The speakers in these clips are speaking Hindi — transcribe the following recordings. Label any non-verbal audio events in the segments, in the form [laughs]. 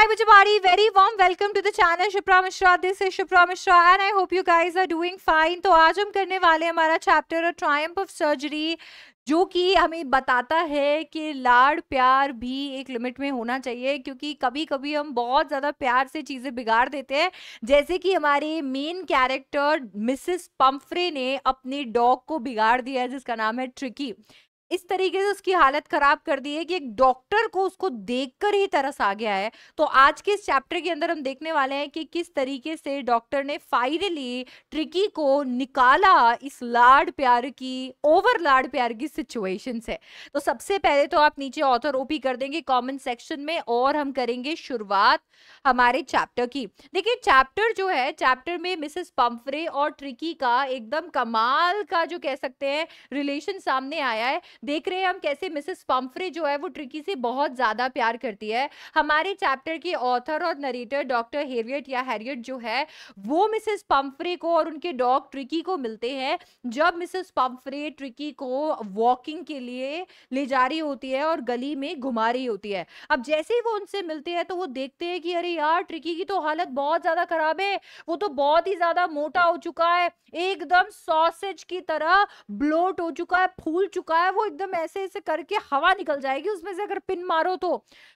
Hi Bujabari, very warm welcome to the channel Shipra Mishra. This is Shipra Mishra and I hope you guys are doing fine. तो आज हम करने वाले हमारा chapter a triumph of surgery. जो कि हमें बताता है कि लाड़ प्यार भी एक लिमिट में होना चाहिए क्योंकि कभी कभी हम बहुत ज़्यादा प्यार से चीज़ें बिगाड़ देते हैं जैसे कि हमारे मेन कैरेक्टर मिसेस पम्फ्रे ने अपने डॉग को बिगाड़ दिया है जिसका नाम है ट्रिकी इस तरीके से उसकी हालत खराब कर दी है कि एक डॉक्टर को उसको देखकर ही तरस आ गया है तो आज के इस चैप्टर के अंदर हम देखने वाले हैं कि किस तरीके से डॉक्टर ने फाइनली ट्रिकी को निकाला इस लाड प्यार की ओवर लाड प्यार की सिचुएशन से तो सबसे पहले तो आप नीचे ऑथर ओपी कर देंगे कॉमेंट सेक्शन में और हम करेंगे शुरुआत हमारे चैप्टर की देखिए चैप्टर जो है चैप्टर में मिसेस पंफरे और ट्रिकी का एकदम कमाल का जो कह सकते हैं रिलेशन सामने आया है देख रहे हैं हम कैसे मिसेस पम्फ्रे जो है वो ट्रिकी से बहुत ज़्यादा प्यार करती है हमारे चैप्टर के ऑथर और नरेटर डॉक्टर हेरियट या हैरियट जो है वो मिसेस पम्फ्रे को और उनके डॉग ट्रिकी को मिलते हैं जब मिसेस पम्फ्रे ट्रिकी को वॉकिंग के लिए ले जा रही होती है और गली में घुमा रही होती है अब जैसे ही वो उनसे मिलते हैं तो वो देखते हैं कि अरे यार ट्रिकी की तो हालत बहुत ज़्यादा ख़राब है वो तो बहुत ही ज़्यादा मोटा हो चुका है एकदम सॉसेज की तरह ब्लोट हो चुका है फूल चुका है वो एकदम ऐसे ऐसे करके हवा निकल जाएगी उसमें से अगर पिन मारो तो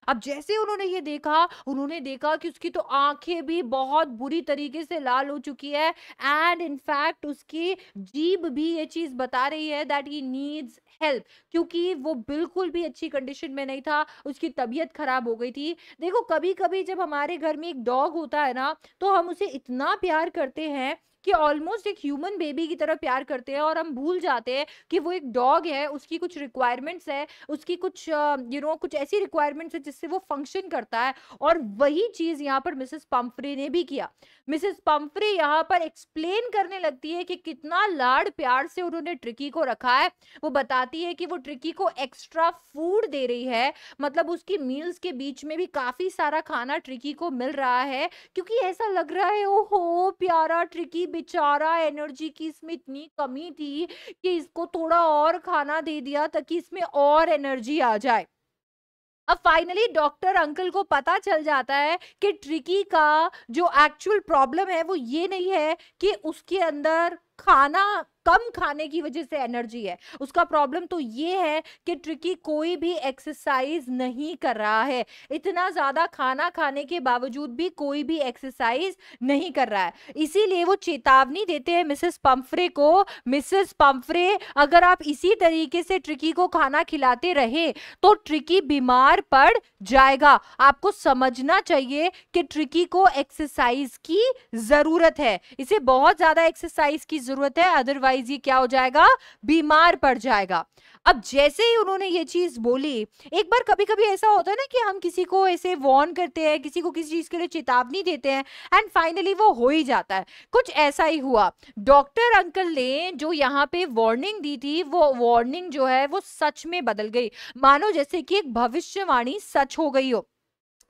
अब जैसे उन्होंने ये देखा उन्होंने देखा कि उसकी तो आंखें भी बहुत बुरी तरीके से लाल हो चुकी है एंड इनफैक्ट उसकी जीभ भी ये चीज बता रही है दैट ही नीड्स हेल्प क्योंकि वो बिल्कुल भी अच्छी कंडीशन में नहीं था उसकी तबीयत खराब हो गई थी देखो कभी कभी जब हमारे घर में एक डॉग होता है ना तो हम उसे इतना प्यार करते हैं कि ऑलमोस्ट एक ह्यूमन बेबी की तरह प्यार करते हैं और हम भूल जाते हैं कि वो एक डॉग है उसकी कुछ रिक्वायरमेंट्स है उसकी कुछ यू नो कुछ ऐसी रिक्वायरमेंट्स है जिससे वो फंक्शन करता है और वही चीज़ यहाँ पर मिसेस पम्फ्री ने भी किया मिसेस पम्फ्री यहाँ पर एक्सप्लेन करने लगती है कि कितना लाड प्यार से उन्होंने ट्रिकी को रखा है वो बताती है कि वो ट्रिकी को एक्स्ट्रा फूड दे रही है मतलब उसकी मील्स के बीच में भी काफ़ी सारा खाना ट्रिकी को मिल रहा है क्योंकि ऐसा लग रहा है ओहो प्यारा ट्रिकी बेचारा एनर्जी की इसमें इतनी कमी थी कि इसको थोड़ा और खाना दे दिया ताकि इसमें और एनर्जी आ जाए अब फाइनली डॉक्टर अंकल को पता चल जाता है कि ट्रिकी का जो एक्चुअल प्रॉब्लम है वो ये नहीं है कि उसके अंदर खाना कम खाने की वजह से एनर्जी है उसका प्रॉब्लम तो ये है कि ट्रिकी कोई भी एक्सरसाइज नहीं कर रहा है इतना ज़्यादा खाना खाने के बावजूद भी कोई भी एक्सरसाइज नहीं कर रहा है इसीलिए वो चेतावनी देते हैं मिसेस पंफरे को मिसेस पंफरे अगर आप इसी तरीके से ट्रिकी को खाना खिलाते रहे तो ट्रिकी बीमार पड़ जाएगा आपको समझना चाहिए कि ट्रिकी को एक्सरसाइज की ज़रूरत है इसे बहुत ज़्यादा एक्सरसाइज की ज़रूरत है अदरवाइज अदरवाइज ये क्या हो जाएगा बीमार पड़ जाएगा अब जैसे ही उन्होंने ये चीज बोली एक बार कभी कभी ऐसा होता है ना कि हम किसी को ऐसे वॉर्न करते हैं किसी को किसी चीज के लिए चेतावनी देते हैं एंड फाइनली वो हो ही जाता है कुछ ऐसा ही हुआ डॉक्टर अंकल ने जो यहाँ पे वार्निंग दी थी वो वार्निंग जो है वो सच में बदल गई मानो जैसे कि एक भविष्यवाणी सच हो गई हो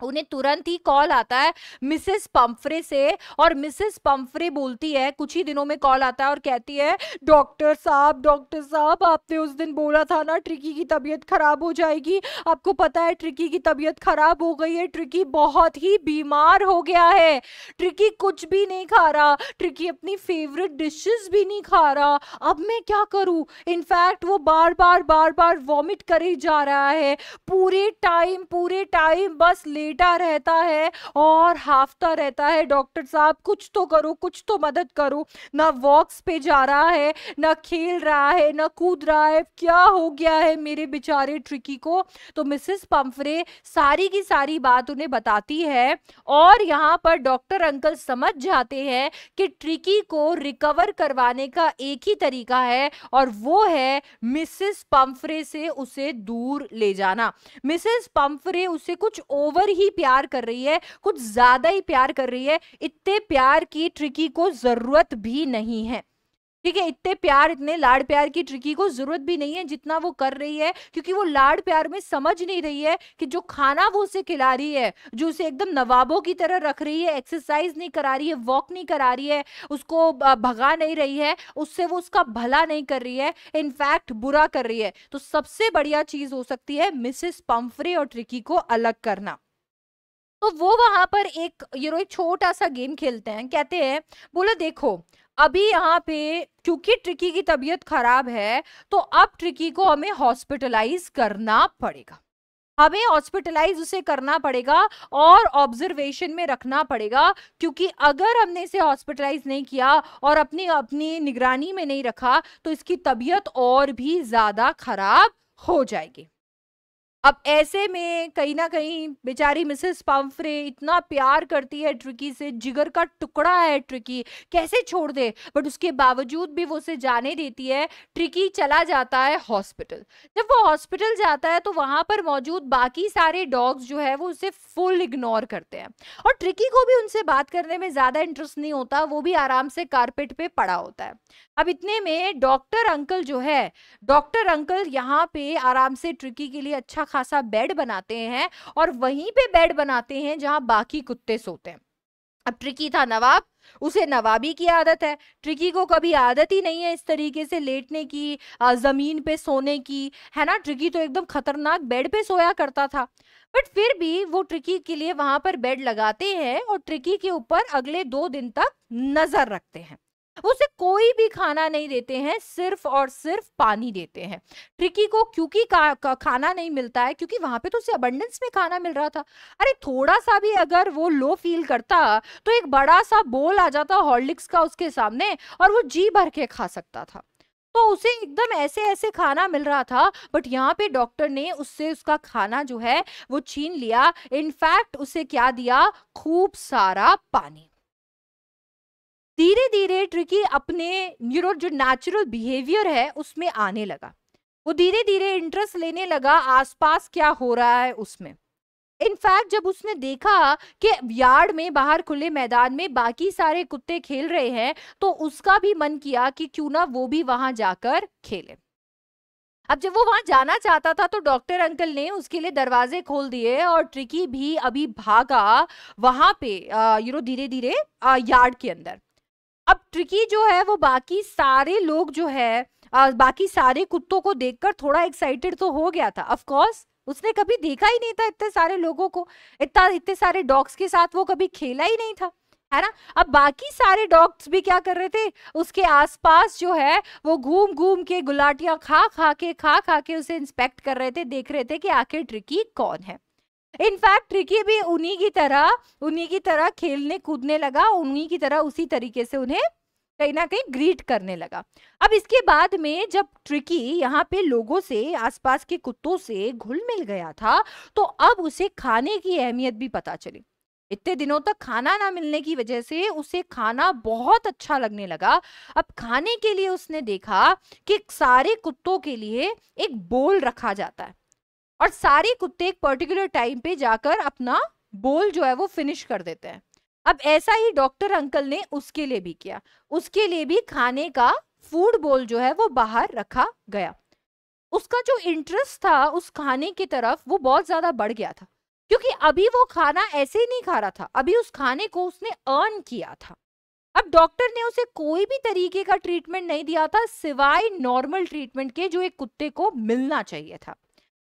उन्हें तुरंत ही कॉल आता है मिसेस पम्फ्रे से और मिसेस पम्फ्रे बोलती है कुछ ही दिनों में कॉल आता है और कहती है डॉक्टर साहब डॉक्टर साहब आपने उस दिन बोला था ना ट्रिकी की तबीयत खराब हो जाएगी आपको पता है ट्रिकी की तबीयत खराब हो गई है ट्रिकी बहुत ही बीमार हो गया है ट्रिकी कुछ भी नहीं खा रहा ट्रिकी अपनी फेवरेट डिशेज भी नहीं खा रहा अब मैं क्या करूँ इनफैक्ट वो बार बार बार बार वॉमिट करे जा रहा है पूरे टाइम पूरे टाइम बस लेट बेटा रहता है और हाफता रहता है डॉक्टर साहब कुछ तो करो कुछ तो मदद करो ना वॉक्स पे जा रहा है ना खेल रहा है ना कूद रहा है क्या हो गया है मेरे बेचारे ट्रिकी को तो मिसिस पम्फरे सारी की सारी बात उन्हें बताती है और यहाँ पर डॉक्टर अंकल समझ जाते हैं कि ट्रिकी को रिकवर करवाने का एक ही तरीका है और वो है मिसिस पम्फरे से उसे दूर ले जाना मिसिस पम्फरे उसे कुछ ओवर ही प्यार कर रही है कुछ ज्यादा ही प्यार कर रही है इतने प्यार की ट्रिकी को जरूरत भी नहीं है ठीक है इतने प्यार इतने लाड प्यार की ट्रिकी को जरूरत भी नहीं है जितना वो कर रही है क्योंकि वो लाड प्यार में समझ नहीं रही है कि जो खाना वो उसे खिला रही है जो उसे एकदम नवाबों की तरह रख रही है एक्सरसाइज नहीं करा रही है वॉक नहीं करा रही है उसको भगा नहीं रही है उससे वो उसका भला नहीं कर रही है इनफैक्ट बुरा कर रही है तो सबसे बढ़िया चीज हो सकती है मिसेस पंफरे और ट्रिकी को अलग करना तो वो वहां पर एक यू नो एक छोटा सा गेम खेलते हैं कहते हैं बोलो देखो अभी यहाँ पे क्योंकि ट्रिकी की तबीयत खराब है तो अब ट्रिकी को हमें हॉस्पिटलाइज करना पड़ेगा हमें हॉस्पिटलाइज उसे करना पड़ेगा और ऑब्जर्वेशन में रखना पड़ेगा क्योंकि अगर हमने इसे हॉस्पिटलाइज नहीं किया और अपनी अपनी निगरानी में नहीं रखा तो इसकी तबीयत और भी ज़्यादा खराब हो जाएगी अब ऐसे में कहीं ना कहीं बेचारी मिसेस पाम्फ्रे इतना प्यार करती है ट्रिकी से जिगर का टुकड़ा है ट्रिकी कैसे छोड़ दे बट उसके बावजूद भी वो उसे जाने देती है ट्रिकी चला जाता है हॉस्पिटल जब वो हॉस्पिटल जाता है तो वहाँ पर मौजूद बाकी सारे डॉग्स जो है वो उसे फुल इग्नोर करते हैं और ट्रिकी को भी उनसे बात करने में ज़्यादा इंटरेस्ट नहीं होता वो भी आराम से कारपेट पर पड़ा होता है अब इतने में डॉक्टर अंकल जो है डॉक्टर अंकल यहाँ पे आराम से ट्रिकी के लिए अच्छा खासा बेड बनाते हैं और वहीं पे बेड बनाते हैं जहाँ बाकी कुत्ते सोते हैं अब ट्रिकी था नवाब उसे नवाबी की आदत है ट्रिकी को कभी आदत ही नहीं है इस तरीके से लेटने की ज़मीन पे सोने की है ना ट्रिकी तो एकदम खतरनाक बेड पे सोया करता था बट फिर भी वो ट्रिकी के लिए वहां पर बेड लगाते हैं और ट्रिकी के ऊपर अगले दो दिन तक नज़र रखते हैं उसे कोई भी खाना नहीं देते हैं सिर्फ और सिर्फ पानी देते हैं ट्रिकी को क्योंकि का, का, खाना नहीं मिलता है क्योंकि वहां पे तो उसे अबंडेंस में खाना मिल रहा था अरे थोड़ा सा भी अगर वो लो फील करता तो एक बड़ा सा बोल आ जाता हॉर्लिक्स का उसके सामने और वो जी भर के खा सकता था तो उसे एकदम ऐसे ऐसे खाना मिल रहा था बट यहाँ पे डॉक्टर ने उससे उसका खाना जो है वो छीन लिया इनफैक्ट उसे क्या दिया खूब सारा पानी धीरे धीरे ट्रिकी अपने न्यूरो जो नेचुरल बिहेवियर है उसमें आने लगा वो धीरे धीरे इंटरेस्ट लेने लगा आसपास क्या हो रहा है उसमें इनफैक्ट जब उसने देखा कि यार्ड में बाहर खुले मैदान में बाकी सारे कुत्ते खेल रहे हैं तो उसका भी मन किया कि क्यों ना वो भी वहां जाकर खेले अब जब वो वहां जाना चाहता था तो डॉक्टर अंकल ने उसके लिए दरवाजे खोल दिए और ट्रिकी भी अभी भागा वहां पे यू नो धीरे धीरे यार्ड के अंदर अब ट्रिकी जो है वो बाकी सारे लोग जो है आ, बाकी सारे कुत्तों को देखकर थोड़ा एक्साइटेड तो हो गया था ऑफकोर्स उसने कभी देखा ही नहीं था इतने सारे लोगों को इतना इतने सारे डॉग्स के साथ वो कभी खेला ही नहीं था है ना अब बाकी सारे डॉग्स भी क्या कर रहे थे उसके आसपास जो है वो घूम घूम के गुलाटियां खा खा के खा खा के उसे इंस्पेक्ट कर रहे थे देख रहे थे कि आखिर ट्रिकी कौन है इनफैक्ट रिकी भी उन्हीं की तरह उन्हीं की तरह खेलने कूदने लगा उन्हीं की तरह उसी तरीके से उन्हें कहीं ना कहीं ग्रीट करने लगा अब इसके बाद में जब ट्रिकी यहाँ पे लोगों से आसपास के कुत्तों से घुल मिल गया था तो अब उसे खाने की अहमियत भी पता चली इतने दिनों तक खाना ना मिलने की वजह से उसे खाना बहुत अच्छा लगने लगा अब खाने के लिए उसने देखा कि सारे कुत्तों के लिए एक बोल रखा जाता है और सारे कुत्ते एक पर्टिकुलर टाइम पे जाकर अपना बोल जो है वो फिनिश कर देते हैं अब ऐसा ही डॉक्टर अंकल ने उसके लिए भी किया उसके लिए भी खाने का फूड बोल जो है वो बाहर रखा गया उसका जो इंटरेस्ट था उस खाने की तरफ वो बहुत ज़्यादा बढ़ गया था क्योंकि अभी वो खाना ऐसे ही नहीं खा रहा था अभी उस खाने को उसने अर्न किया था अब डॉक्टर ने उसे कोई भी तरीके का ट्रीटमेंट नहीं दिया था सिवाय नॉर्मल ट्रीटमेंट के जो एक कुत्ते को मिलना चाहिए था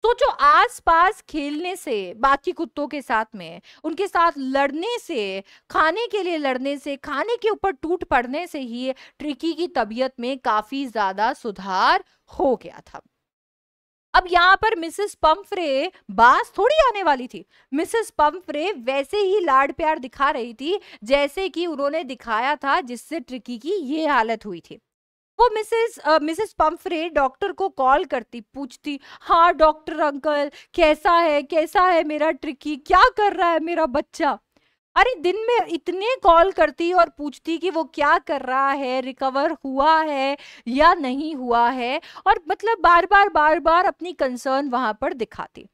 तो जो आसपास खेलने से बाकी कुत्तों के साथ में उनके साथ लड़ने से खाने के लिए लड़ने से खाने के ऊपर टूट पड़ने से ही ट्रिकी की तबीयत में काफी ज्यादा सुधार हो गया था अब यहाँ पर मिसेस पम्फरे बास थोड़ी आने वाली थी मिसेस पम्फरे वैसे ही लाड प्यार दिखा रही थी जैसे कि उन्होंने दिखाया था जिससे ट्रिकी की ये हालत हुई थी वो मिसेस मिसेस पम्फ्रे डॉक्टर को कॉल करती पूछती हाँ डॉक्टर अंकल कैसा है कैसा है मेरा ट्रिकी क्या कर रहा है मेरा बच्चा अरे दिन में इतने कॉल करती और पूछती कि वो क्या कर रहा है रिकवर हुआ है या नहीं हुआ है और मतलब बार बार बार बार अपनी कंसर्न वहाँ पर दिखाती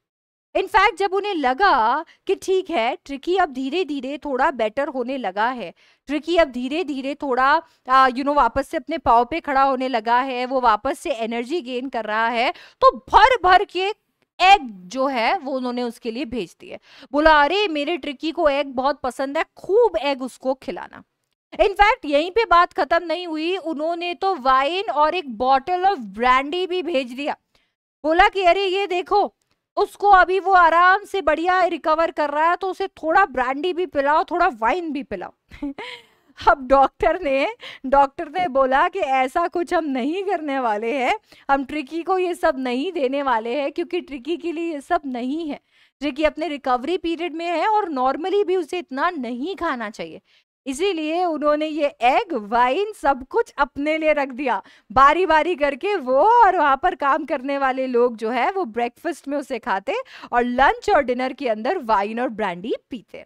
इनफैक्ट जब उन्हें लगा कि ठीक है ट्रिकी अब धीरे धीरे थोड़ा बेटर होने लगा है ट्रिकी अब धीरे धीरे थोड़ा यू नो वापस से अपने पाव पे खड़ा होने लगा है वो वापस से एनर्जी गेन कर रहा है तो भर भर के एग जो है वो उन्होंने उसके लिए भेज दिए बोला अरे मेरे ट्रिकी को एग बहुत पसंद है खूब एग उसको खिलाना इनफैक्ट यहीं पे बात खत्म नहीं हुई उन्होंने तो वाइन और एक बॉटल ऑफ ब्रांडी भी भेज दिया बोला कि अरे ये देखो उसको अभी वो आराम से बढ़िया रिकवर कर रहा है तो उसे थोड़ा ब्रांडी भी पिलाओ थोड़ा वाइन भी पिलाओ [laughs] अब डॉक्टर ने डॉक्टर ने बोला कि ऐसा कुछ हम नहीं करने वाले हैं हम ट्रिकी को ये सब नहीं देने वाले हैं क्योंकि ट्रिकी के लिए ये सब नहीं है ट्रिकी अपने रिकवरी पीरियड में है और नॉर्मली भी उसे इतना नहीं खाना चाहिए इसीलिए उन्होंने ये एग वाइन सब कुछ अपने लिए रख दिया बारी बारी करके वो और वहाँ पर काम करने वाले लोग जो है वो ब्रेकफास्ट में उसे खाते और लंच और डिनर के अंदर वाइन और ब्रांडी पीते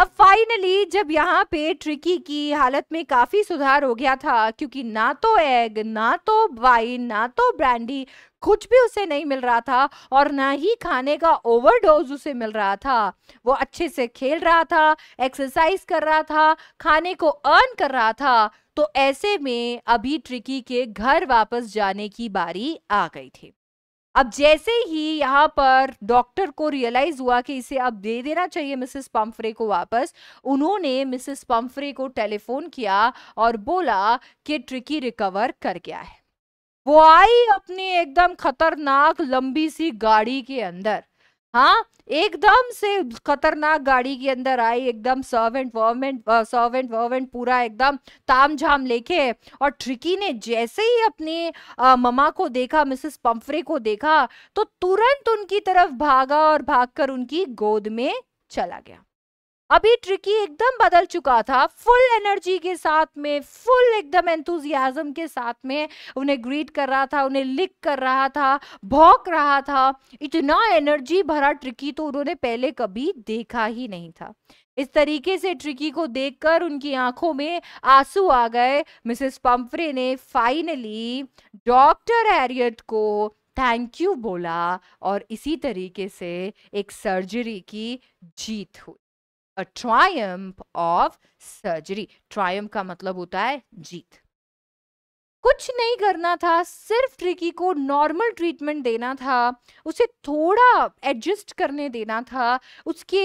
अब फाइनली जब यहाँ पे ट्रिकी की हालत में काफ़ी सुधार हो गया था क्योंकि ना तो एग ना तो वाइन ना तो ब्रांडी कुछ भी उसे नहीं मिल रहा था और ना ही खाने का ओवरडोज उसे मिल रहा था वो अच्छे से खेल रहा था एक्सरसाइज कर रहा था खाने को अर्न कर रहा था तो ऐसे में अभी ट्रिकी के घर वापस जाने की बारी आ गई थी अब जैसे ही यहाँ पर डॉक्टर को रियलाइज हुआ कि इसे अब दे देना चाहिए मिसेस पम्फ्रे को वापस उन्होंने मिसेस पम्फ्रे को टेलीफोन किया और बोला कि ट्रिकी रिकवर कर गया है वो आई अपनी एकदम खतरनाक लंबी सी गाड़ी के अंदर हाँ एकदम से खतरनाक गाड़ी के अंदर आई एकदम सर्वेंट वर्वेंट सर्वेंट वर्वेंट पूरा एकदम ताम झाम लेके और ट्रिकी ने जैसे ही अपने आ, ममा को देखा मिसेस पंफरे को देखा तो तुरंत उनकी तरफ भागा और भागकर उनकी गोद में चला गया अभी ट्रिकी एकदम बदल चुका था फुल एनर्जी के साथ में फुल एकदम एंथुजियाजम के साथ में उन्हें ग्रीट कर रहा था उन्हें लिक कर रहा था भौंक रहा था इतना एनर्जी भरा ट्रिकी तो उन्होंने पहले कभी देखा ही नहीं था इस तरीके से ट्रिकी को देखकर उनकी आंखों में आंसू आ गए मिसेस पंफ्रे ने फाइनली डॉक्टर हैरियट को थैंक यू बोला और इसी तरीके से एक सर्जरी की जीत हुई a triumph of surgery triumph का मतलब होता है जीत कुछ नहीं करना था सिर्फ ट्रिकी को नॉर्मल ट्रीटमेंट देना था उसे थोड़ा एडजस्ट करने देना था उसके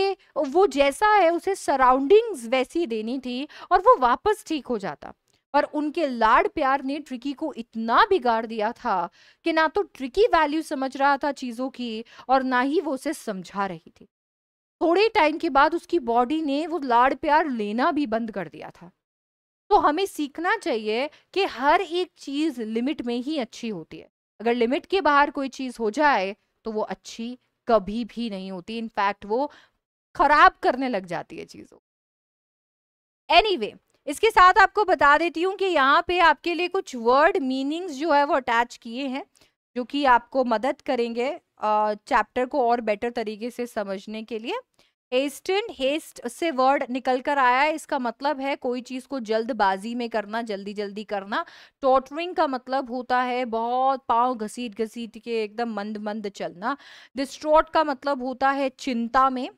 वो जैसा है उसे सराउंडिंग्स वैसी देनी थी और वो वापस ठीक हो जाता पर उनके लाड प्यार ने ट्रिकी को इतना बिगाड़ दिया था कि ना तो ट्रिकी वैल्यू समझ रहा था चीज़ों की और ना ही वो उसे समझा रही थी थोड़े टाइम के बाद उसकी बॉडी ने वो लाड़ प्यार लेना भी बंद कर दिया था तो हमें सीखना चाहिए कि हर एक चीज़ लिमिट में ही अच्छी होती है अगर लिमिट के बाहर कोई चीज़ हो जाए तो वो अच्छी कभी भी नहीं होती इनफैक्ट वो खराब करने लग जाती है चीज़ों एनीवे anyway, इसके साथ आपको बता देती हूँ कि यहाँ पे आपके लिए कुछ वर्ड मीनिंग्स जो है वो अटैच किए हैं जो कि आपको मदद करेंगे चैप्टर को और बेटर तरीके से समझने के लिए हेस्टन हेस्ट से वर्ड निकल कर आया है इसका मतलब है कोई चीज़ को जल्दबाजी में करना जल्दी जल्दी करना टोटरिंग का मतलब होता है बहुत पाँव घसीट घसीट के एकदम मंद मंद चलना डिस्ट्रॉट का मतलब होता है चिंता में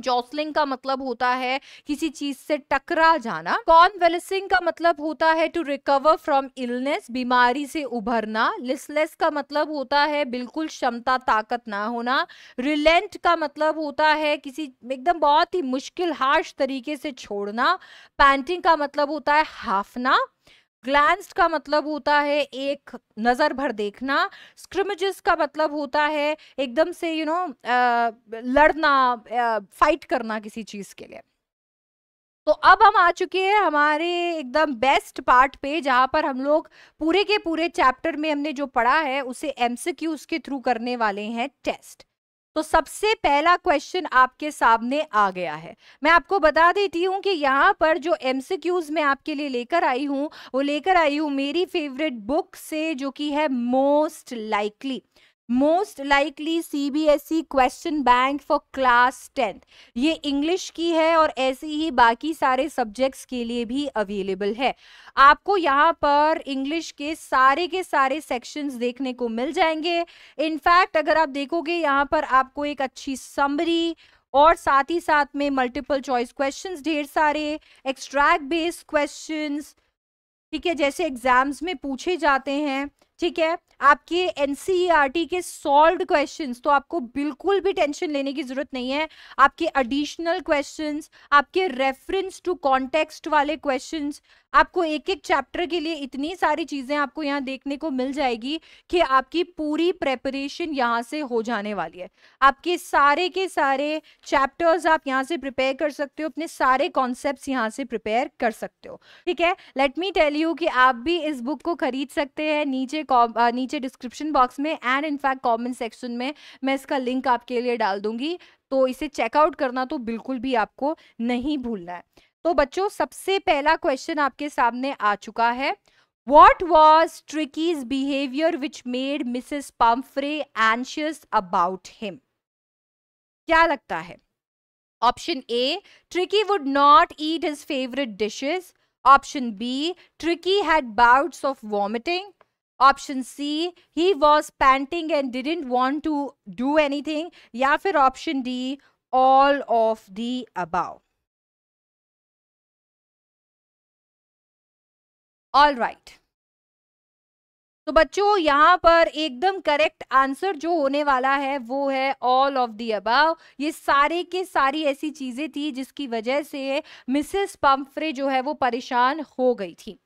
जॉसलिंग का मतलब होता है किसी चीज से टकरा जाना कॉन्वेलिसिंग का मतलब होता है टू रिकवर फ्रॉम इलनेस बीमारी से उभरना लिसलेस का मतलब होता है बिल्कुल क्षमता ताकत ना होना रिलेंट का मतलब होता है किसी एकदम बहुत ही मुश्किल हार्श तरीके से छोड़ना पैंटिंग का मतलब होता है हाफना ग्लैंस्ड का मतलब होता है एक नज़र भर देखना स्क्रिमजिस का मतलब होता है एकदम से यू you नो know, लड़ना फाइट करना किसी चीज़ के लिए तो अब हम आ चुके हैं हमारे एकदम बेस्ट पार्ट पे जहाँ पर हम लोग पूरे के पूरे चैप्टर में हमने जो पढ़ा है उसे एमसीक्यूज के थ्रू करने वाले हैं टेस्ट तो सबसे पहला क्वेश्चन आपके सामने आ गया है मैं आपको बता देती हूँ कि यहाँ पर जो एमसीक्यूज मैं आपके लिए लेकर आई हूँ वो लेकर आई हूँ मेरी फेवरेट बुक से जो कि है most likely most likely C B S E question bank for class tenth ये इंग्लिश की है और ऐसे ही बाकी सारे सब्जेक्ट्स के लिए भी अवेलेबल है आपको यहाँ पर इंग्लिश के सारे के सारे सेक्शंस देखने को मिल जाएंगे इनफैक्ट अगर आप देखोगे यहाँ पर आपको एक अच्छी समरी और साथ ही साथ में मल्टीपल चॉइस क्वेश्चंस ढेर सारे एक्सट्रैक्ट बेस्ड क्वेश्चंस ठीक है जैसे एग्जाम्स में पूछे जाते हैं ठीक है आपके एनसीईआरटी e के सॉल्व क्वेश्चंस तो आपको बिल्कुल भी टेंशन लेने की जरूरत नहीं है आपके एडिशनल क्वेश्चंस आपके रेफरेंस टू कॉन्टेक्स्ट वाले क्वेश्चंस आपको एक एक चैप्टर के लिए इतनी सारी चीजें आपको यहाँ देखने को मिल जाएगी कि आपकी पूरी प्रेपरेशन यहाँ से हो जाने वाली है आपके सारे के सारे चैप्टर्स आप यहाँ से प्रिपेयर कर सकते हो अपने सारे कॉन्सेप्ट यहाँ से प्रिपेयर कर सकते हो ठीक है लेट मी टेल यू कि आप भी इस बुक को खरीद सकते हैं नीचे नीचे डिस्क्रिप्शन बॉक्स में एंड इनफैक्ट कॉमेंट सेक्शन में मैं इसका लिंक आपके लिए डाल दूंगी तो इसे चेकआउट करना तो बिल्कुल भी आपको नहीं भूलना है तो बच्चों सबसे पहला क्वेश्चन आपके सामने आ चुका है what was Tricki's behaviour which made Mrs. Pumphrey anxious about him क्या लगता है option A Tricki would not eat his favourite dishes option B Tricki had bouts of vomiting option C he was panting and didn't want to do anything या फिर option D all of the above all right तो बच्चों यहाँ पर एकदम करेक्ट आंसर जो होने वाला है वो है ऑल ऑफ दी अब ये सारे के सारी ऐसी चीज़ें थी जिसकी वजह से मिसेस पम्फ्रे जो है वो परेशान हो गई थी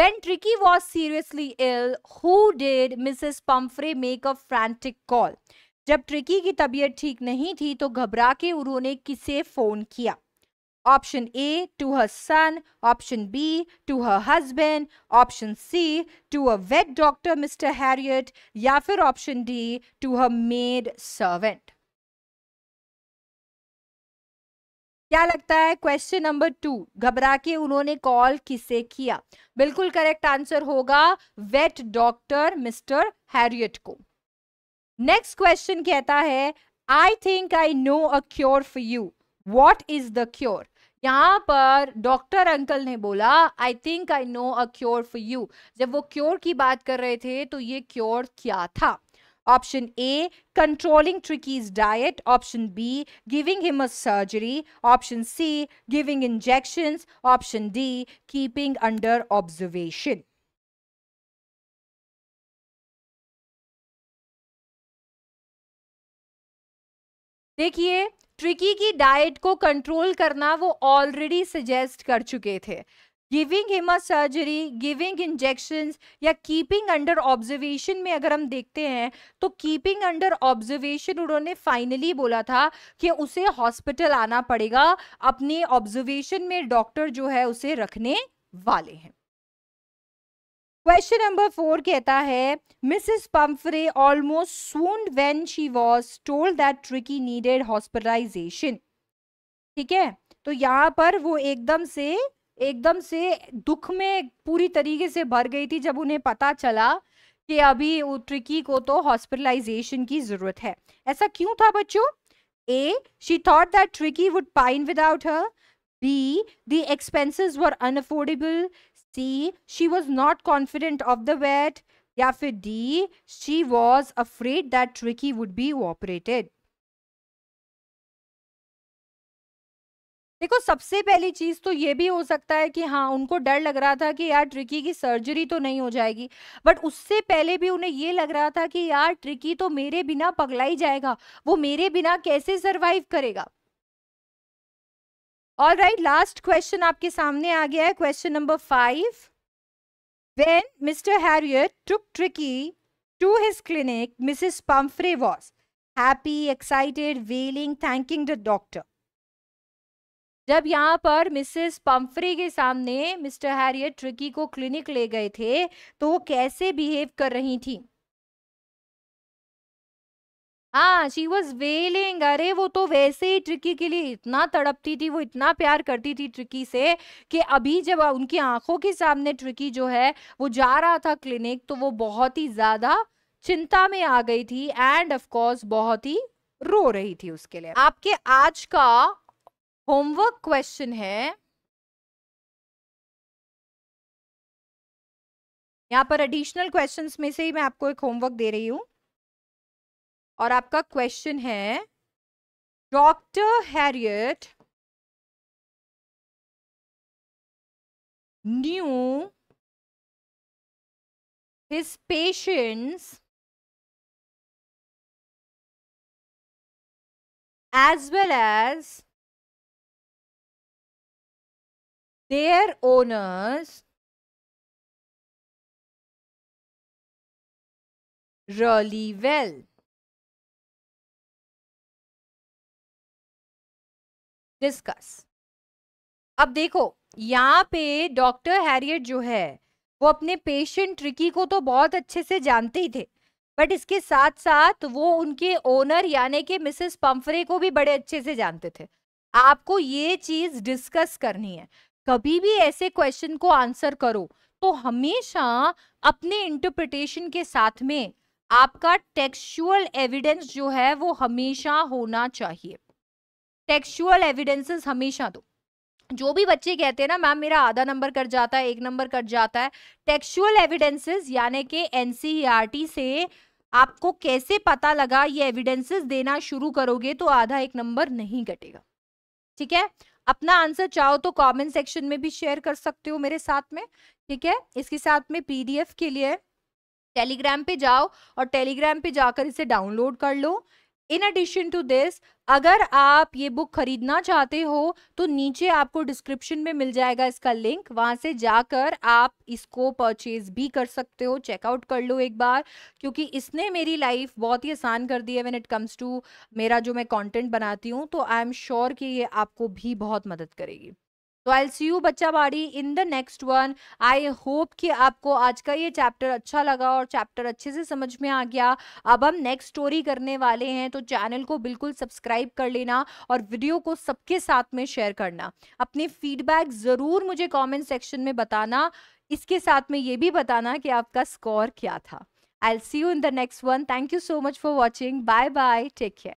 When Tricky was seriously ill, who did Mrs. Pumphrey make a frantic call? जब ट्रिकी की तबीयत ठीक नहीं थी तो घबरा के उन्होंने किसे फोन किया Option A to her son, option B to her husband, option C to a vet doctor Mr. Harriet या फिर option D to her maid servant. क्या लगता है क्वेश्चन नंबर टू घबरा के उन्होंने कॉल किसे किया बिल्कुल करेक्ट आंसर होगा वेट डॉक्टर मिस्टर हैरियट को नेक्स्ट क्वेश्चन कहता है I think I know a cure for you what is the cure यहाँ पर डॉक्टर अंकल ने बोला I think I know a cure for you जब वो क्योर की बात कर रहे थे तो ये क्योर क्या था option A controlling Tricki's diet option B giving him a surgery option C giving injection option D keeping under observation देखिए ट्रिकी की डाइट को कंट्रोल करना वो ऑलरेडी सजेस्ट कर चुके थे giving him a surgery giving injections या कीपिंग अंडर ऑब्जर्वेशन में अगर हम देखते हैं तो कीपिंग अंडर ऑब्जर्वेशन उन्होंने फाइनली बोला था कि उसे हॉस्पिटल आना पड़ेगा अपने ऑब्जर्वेशन में डॉक्टर जो है उसे रखने वाले हैं क्वेश्चन नंबर फोर कहता है Mrs Pumphrey almost swooned when she was told that Tricki needed hospitalisation ठीक है तो यहाँ पर वो एकदम से एकदम से दुख में पूरी तरीके से भर गई थी जब उन्हें पता चला कि अभी ट्रिकी को तो हॉस्पिटलाइजेशन की ज़रूरत है ऐसा क्यों था बच्चों A she thought that Tricki would pine without her B the expenses were unaffordable C she was not confident of the vet या फिर D she was afraid that Tricki would be operated देखो सबसे पहली चीज तो ये भी हो सकता है कि हाँ उनको डर लग रहा था कि यार ट्रिकी की सर्जरी तो नहीं हो जाएगी बट उससे पहले भी उन्हें ये लग रहा था कि यार ट्रिकी तो मेरे बिना पगला ही जाएगा वो मेरे बिना कैसे सरवाइव करेगा ऑल राइट लास्ट क्वेश्चन आपके सामने आ गया है question number five when mister Herriot took Tricki to his clinic Mrs Pumphrey was happy excited wailing thanking the doctor जब यहाँ पर मिसेस पम्फ्री के सामने मिस्टर हैरियट ट्रिकी को क्लिनिक ले गए थे तो वो कैसे बिहेव कर रही थी हाँ शी वॉज वेलिंग अरे वो तो वैसे ही ट्रिकी के लिए इतना तड़पती थी वो इतना प्यार करती थी ट्रिकी से कि अभी जब उनकी आंखों के सामने ट्रिकी जो है वो जा रहा था क्लिनिक तो वो बहुत ही ज़्यादा चिंता में आ गई थी एंड ऑफ कोर्स बहुत ही रो रही थी उसके लिए आपके आज का होमवर्क क्वेश्चन है यहाँ पर एडिशनल क्वेश्चंस में से ही मैं आपको एक होमवर्क दे रही हूँ और आपका क्वेश्चन है doctor Herriot knew his patients as well as their owners really well discuss अब देखो यहाँ पे डॉक्टर हैरियट जो है वो अपने पेशेंट ट्रिकी को तो बहुत अच्छे से जानते ही थे बट इसके साथ साथ वो उनके ओनर यानी कि मिसेस पम्फरे को भी बड़े अच्छे से जानते थे आपको ये चीज डिस्कस करनी है कभी भी ऐसे क्वेश्चन को आंसर करो तो हमेशा अपने इंटरप्रिटेशन के साथ में आपका टेक्सुअल एविडेंस जो है वो हमेशा होना चाहिए टेक्सुअल एविडेंसेस हमेशा दो जो भी बच्चे कहते हैं ना मैम मेरा आधा नंबर कट जाता है एक नंबर कट जाता है टेक्सुअल एविडेंसेस यानी कि एनसीईआरटी e से आपको कैसे पता लगा ये एविडेंसेस देना शुरू करोगे तो आधा एक नंबर नहीं कटेगा ठीक है अपना आंसर चाहो तो कमेंट सेक्शन में भी शेयर कर सकते हो मेरे साथ में ठीक है इसके साथ में पीडीएफ के लिए टेलीग्राम पे जाओ और टेलीग्राम पे जाकर इसे डाउनलोड कर लो इन एडिशन टू दिस अगर आप ये बुक खरीदना चाहते हो तो नीचे आपको डिस्क्रिप्शन में मिल जाएगा इसका लिंक वहाँ से जाकर आप इसको परचेज भी कर सकते हो चेकआउट कर लो एक बार क्योंकि इसने मेरी लाइफ बहुत ही आसान कर दी है व्हेन इट कम्स टू मेरा जो मैं कंटेंट बनाती हूँ तो आई एम श्योर कि ये आपको भी बहुत मदद करेगी तो आई सी यू बच्चा बाड़ी in the next one I hope कि आपको आज का ये चैप्टर अच्छा लगा और चैप्टर अच्छे से समझ में आ गया अब हम नेक्स्ट स्टोरी करने वाले हैं तो चैनल को बिल्कुल सब्सक्राइब कर लेना और वीडियो को सबके साथ में शेयर करना अपने फीडबैक ज़रूर मुझे कॉमेंट सेक्शन में बताना इसके साथ में ये भी बताना कि आपका स्कोर क्या था I see you in the next one thank you so much for watching bye bye take care